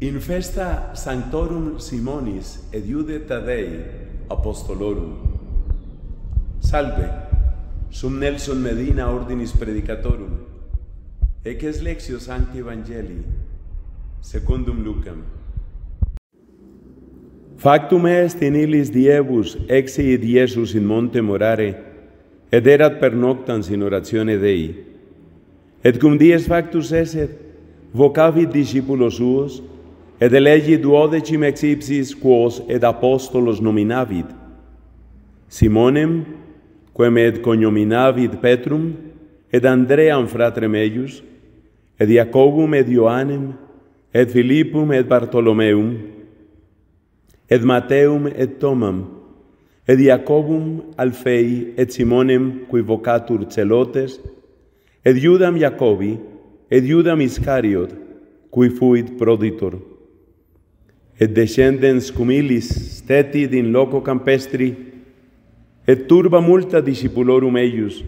In festa sanctorum Simonis et Iude Tadei apostolorum. Salve, sum Nelson Medina ordinis predicatorum, ec es lexio sancti evangelii, secundum Lucam. Factum est in illis diebus exi id Iesus in monte morare, ed erat per noctans in oratione Dei. Et cum dies factus eset, vocavit discipulos suos, et et elegi duodecim ex ipsis quos et apostolos nominavit, Simonem, quem et cognominavit Petrum, et Andream fratrem eius, et Iacobum et Ioannem, et Philippum et Bartolomeum, et Mateum et Tomam, et Iacobum Alfei et Simonem qui vocatur celotes, et Iudam Iacobi, et Iudam Iscariot, qui fuit proditor et descendens cum illis stetid in loco campestri, et turba multa discipulorum eius,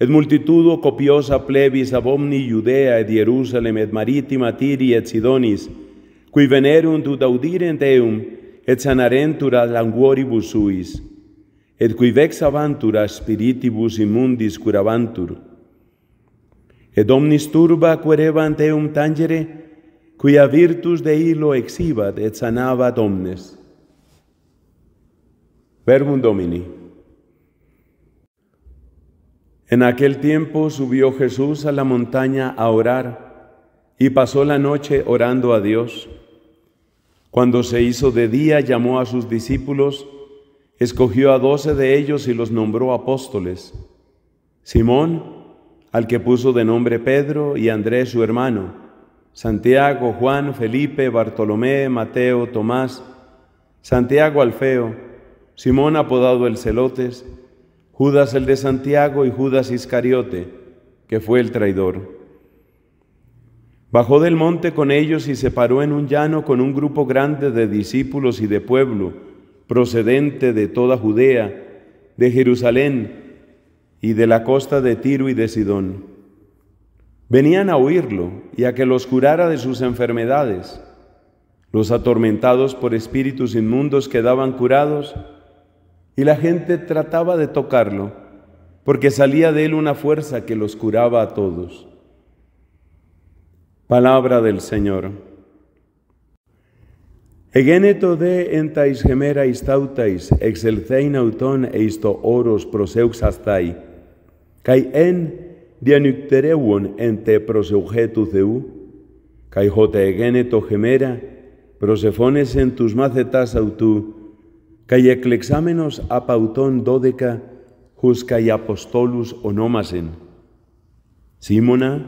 et multitudo copiosa plebis ab omni Judea et Jerusalem et maritima Tiri et Sidonis, qui venerunt ut audirent eum et sanarentur ad languoribus suis, et qui vex a spiritibus immundis curavantur. Et omnis turba querebant eum tangere, et cuya virtus de hilo exhibat et sanabat omnes. Verbum Domini. En aquel tiempo subió Jesús a la montaña a orar y pasó la noche orando a Dios. Cuando se hizo de día, llamó a sus discípulos, escogió a doce de ellos y los nombró apóstoles. Simón, al que puso de nombre Pedro, y Andrés su hermano, Santiago, Juan, Felipe, Bartolomé, Mateo, Tomás, Santiago Alfeo, Simón apodado el Celotes, Judas el de Santiago y Judas Iscariote, que fue el traidor. Bajó del monte con ellos y se paró en un llano con un grupo grande de discípulos y de pueblo, procedente de toda Judea, de Jerusalén y de la costa de Tiro y de Sidón. Venían a oírlo y a que los curara de sus enfermedades. Los atormentados por espíritus inmundos quedaban curados y la gente trataba de tocarlo porque salía de él una fuerza que los curaba a todos. Palabra del Señor. Egeneto de entais gemera istautais, exelcein auton eisto oros proseux astai, en dianuctereuon ente proseugetu deu, caijote egeneto gemera, prosefones en tus macetas autú, cay eclexámenos apautón dódeca, juscai apostolus onomasen. Simona,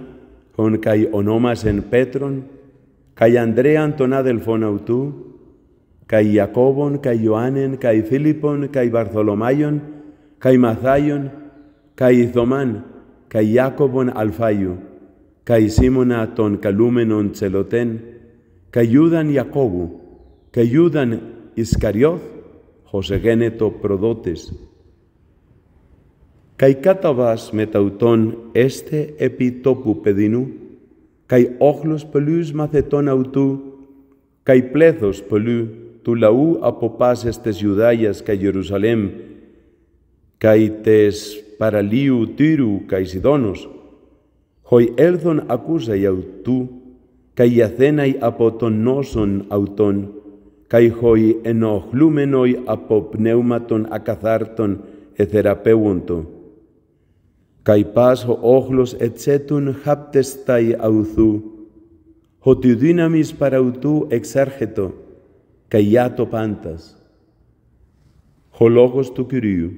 con kai onomasen petron, Kai Andrea Antona del autú, cay Jacobon, cai Joanen, cay Filipon, cay Barzolomayon... cay Mazayon, cay Zoman... καί Ιάκωβον Αλφάιου, καί Σίμωνα των καλούμενων Τσελωτέν, καί Ιούδαν Ιακώβου, καί Ιούδαν Ισκαριώθ, χωσεγένετο προδότης. Καί καταβάς μεταουτών έστε επί τόπου παιδινού, καί όχλος πολλούς μαθετών αυτού, καί πλέθος πολλού του λαού από πάσες της Ιουδαίας καί Ιερουσαλέμ, καί τες παραλίου Τύρου ζηδόνος, χοι έλθον ακούσαί αυτού, καί αθέναι από τον νόσον αυτών, καί χοι ενοχλούμενοι από πνεύματον ακαθάρτων εθεραπεύοντο. Καί πας ο όχλος ετσέτουν χαπτεστάι ταί αυθού, ότι δύναμις παραουτού εξάρχετο, καιά το πάντας. Ο λόγος του Κυρίου.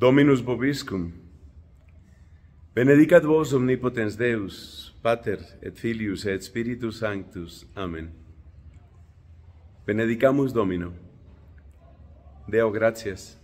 Dominus Bobiscum, benedicat vos omnipotens Deus, Pater et Filius et Spiritus Sanctus. Amen. Benedicamus Domino. Deo gratias.